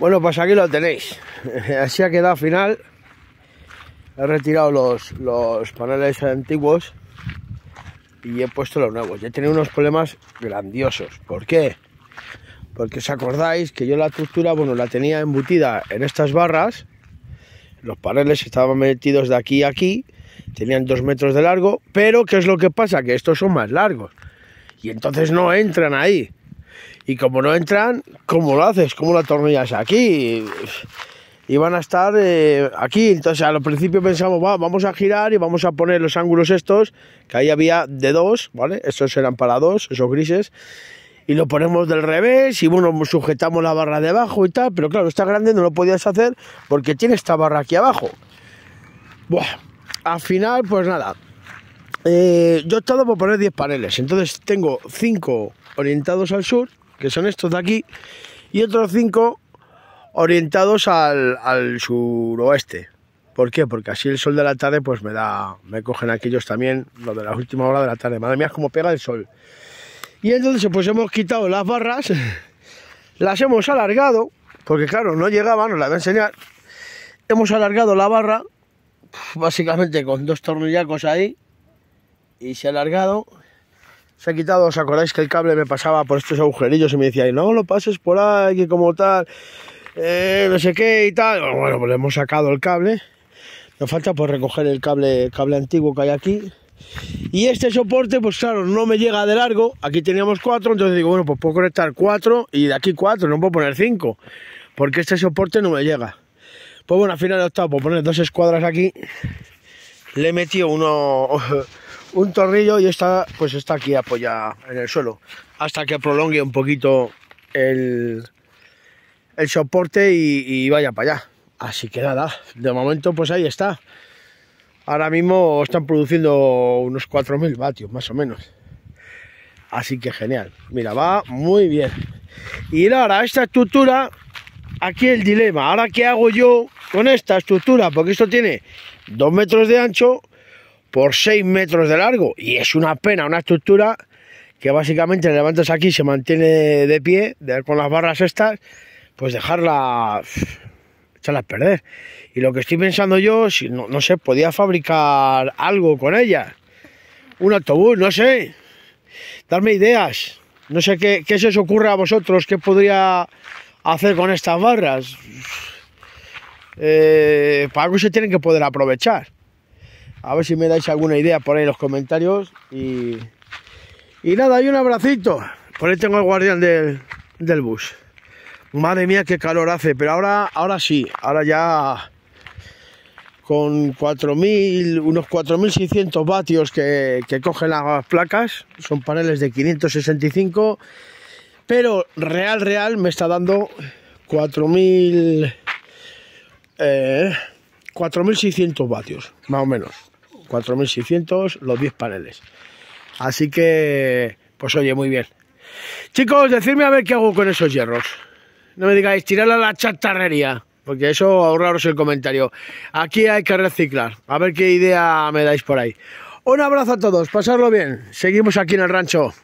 Bueno, pues aquí lo tenéis. Así ha quedado final. He retirado los, paneles antiguos y he puesto los nuevos. Ya he tenido unos problemas grandiosos. ¿Por qué? Porque os acordáis que yo la estructura, bueno, la tenía embutida en estas barras. Los paneles estaban metidos de aquí a aquí. Tenían dos metros de largo. Pero, ¿qué es lo que pasa? Que estos son más largos. Y entonces no entran ahí. Y como no entran, ¿cómo lo haces? ¿Cómo la atornillas aquí? Y van a estar eh, aquí. Entonces al principio pensamos, va, vamos a girar y vamos a poner los ángulos estos, que ahí había de dos, ¿vale? Estos eran para dos, esos grises. Y lo ponemos del revés y bueno, sujetamos la barra debajo y tal. Pero claro, está grande no lo podías hacer porque tiene esta barra aquí abajo. Buah, al final, pues nada. Eh, yo he estado por poner 10 paneles, entonces tengo 5 orientados al sur que son estos de aquí, y otros cinco orientados al, suroeste. ¿Por qué? Porque así el sol de la tarde pues me da, me cogen aquellos también, los de las últimas horas de la tarde. Madre mía, es como pega el sol. Y entonces pues hemos quitado las barras, las hemos alargado, porque claro, no llegaban, os la voy a enseñar. Hemos alargado la barra, básicamente con dos tornillacos ahí, y se ha alargado se ha quitado, ¿os acordáis que el cable me pasaba por estos agujerillos y me decía, no lo pases por ahí, que como tal, eh, no sé qué y tal? Bueno, pues le hemos sacado el cable. Nos falta pues recoger el cable, el cable antiguo que hay aquí. Y este soporte, pues claro, no me llega de largo. Aquí teníamos cuatro, entonces digo, bueno, pues puedo conectar cuatro y de aquí cuatro, no puedo poner cinco. Porque este soporte no me llega. Pues bueno, al final he optado por poner dos escuadras aquí. Le he metido uno... un tornillo y está, pues está aquí apoyada en el suelo, hasta que prolongue un poquito el, soporte y, vaya para allá. Así que nada, de momento pues ahí está. Ahora mismo están produciendo unos 4.000 vatios, más o menos. Así que genial. Mira, va muy bien. Y ahora, esta estructura, aquí el dilema. Ahora, ¿qué hago yo con esta estructura? Porque esto tiene 2 metros de ancho por 6 metros de largo. Y es una pena, una estructura que básicamente levantas aquí, se mantiene de pie de, con las barras estas, pues dejarla, echarla a perder. Y lo que estoy pensando yo, si no, no sé, podía fabricar algo con ella. Un autobús, no sé. Darme ideas. No sé qué, se os ocurre a vosotros, qué podría hacer con estas barras. Eh, para algo se tienen que poder aprovechar. A ver si me dais alguna idea por ahí en los comentarios. Y, nada, y un abracito. Por ahí tengo el guardián del, del bus. Madre mía, qué calor hace. Pero ahora, ahora sí, ahora ya con 4.000, unos 4.600 vatios que, que, cogen las placas, son paneles de 565, pero real, real me está dando 4.000, 4.600 eh, vatios, más o menos. 4.600 los 10 paneles. Así que, pues oye, muy bien. Chicos, decidme a ver qué hago con esos hierros. No me digáis, tirarla a la chatarrería, porque eso ahorraros el comentario. Aquí hay que reciclar, a ver qué idea me dais por ahí. Un abrazo a todos, pasarlo bien. Seguimos aquí en el rancho.